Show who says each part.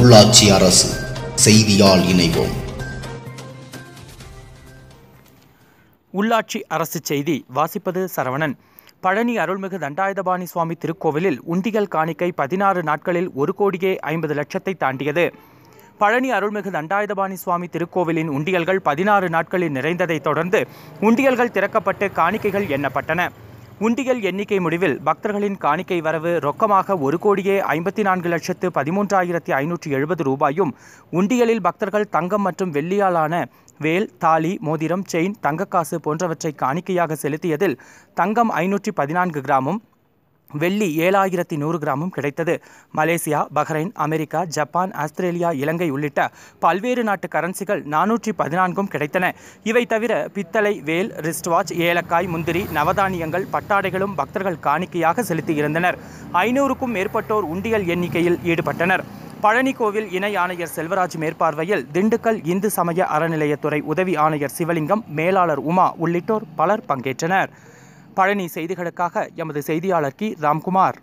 Speaker 1: உள்ளாட்சி அரசு செய்தியால் இணைவோம் உள்ளாட்சி அரசு செய்தி வாசிப்பது சரவணன் பழனி அருள்மிகு தண்டாயுதபாணி சுவாமி திருக்கோவிலில் உண்டிகள் காணிக்கை பதினாறு நாட்களில் ஒரு கோடியே ஐம்பது லட்சத்தை தாண்டியது பழனி அருள்மிகு தண்டாயுதபாணி சுவாமி திருக்கோவிலின் உண்டியல்கள் பதினாறு நாட்களில் நிறைந்ததைத் தொடர்ந்து உண்டியல்கள் திறக்கப்பட்டு காணிக்கைகள் எண்ணப்பட்டன உண்டியல் எண்ணிக்கை முடிவில் பக்தர்களின் காணிக்கை வரவு ரொக்கமாக ஒரு கோடியே ஐம்பத்தி நான்கு லட்சத்து பதிமூன்றாயிரத்தி ஐநூற்றி எழுபது ரூபாயும் உண்டியலில் பக்தர்கள் தங்கம் மற்றும் வெள்ளியாலான வேல் தாலி மோதிரம் செயின் தங்கக்காசு போன்றவற்றை காணிக்கையாக செலுத்தியதில் தங்கம் ஐநூற்றி பதினான்கு கிராமும் வெள்ளி ஏழாயிரத்தி நூறு கிராமும் கிடைத்தது Malaysia Bahrain America Japan Australia இலங்கை உள்ளிட்ட பல்வேறு நாட்டு கரன்சிகள் நானூற்றி பதினான்கும் கிடைத்தன இவை தவிர பித்தளை வேல் ரிஸ்ட் வாட்ச் ஏலக்காய் முந்திரி நவதானியங்கள் பட்டாடைகளும் பக்தர்கள் காணிக்கையாக செலுத்தியிருந்தனர் ஐநூறுக்கும் மேற்பட்டோர் உண்டியல் எண்ணிக்கையில் ஈடுபட்டனர் பழனி கோவில் இணை ஆணையர் செல்வராஜ் மேற்பார்வையில் திண்டுக்கல் இந்து சமய அறநிலையத்துறை உதவி ஆணையர் சிவலிங்கம் மேலாளர் உமா உள்ளிட்டோர் பலர் பங்கேற்றனர் பழனி செய்திகளுக்காக எமது செய்தியாளர் கி ராம்குமார்